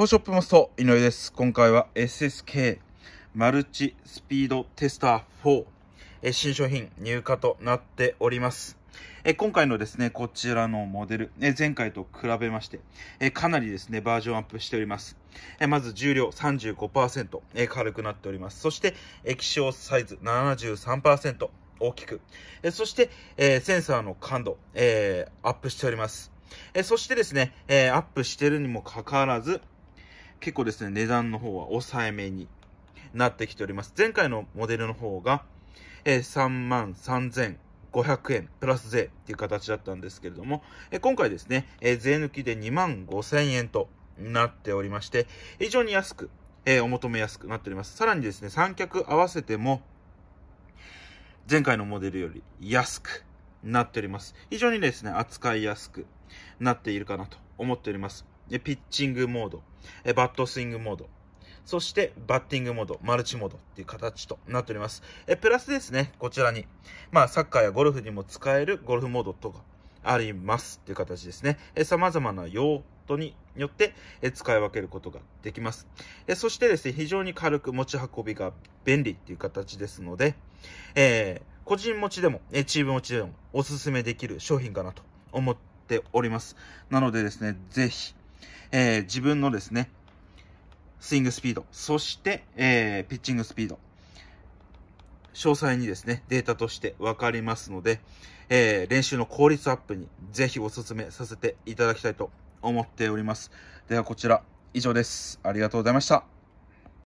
フォーショップモスト井上です。今回は SSK マルチスピードテスター4新商品入荷となっております。今回のですね、こちらのモデル、前回と比べまして、かなりですね、バージョンアップしております。まず重量35%軽くなっております。そして液晶サイズ73%大きく。そしてセンサーの感度アップしております。そしてですね、アップしてるにもかかわらず、結構ですね、値段の方は抑えめになってきております。前回のモデルの方が、えー、3万3500円プラス税っていう形だったんですけれども、えー、今回ですね、えー、税抜きで2万5000円となっておりまして、非常に安く、えー、お求めやすくなっております。さらにですね、三脚合わせても、前回のモデルより安くなっております。非常にですね、扱いやすくなっているかなと思っております。ピッチングモード、バットスイングモード、そしてバッティングモード、マルチモードっていう形となっております。えプラスですね、こちらに、まあ、サッカーやゴルフにも使えるゴルフモードとかありますっていう形ですね。え様々な用途によって使い分けることができます。えそしてですね、非常に軽く持ち運びが便利っていう形ですので、えー、個人持ちでも、えチーム持ちでもおすすめできる商品かなと思っております。なのでですね、ぜひ、えー、自分のですね、スイングスピード、そして、えー、ピッチングスピード、詳細にですね、データとして分かりますので、えー、練習の効率アップにぜひお勧めさせていただきたいと思っております。ではこちら、以上です。ありがとうございました。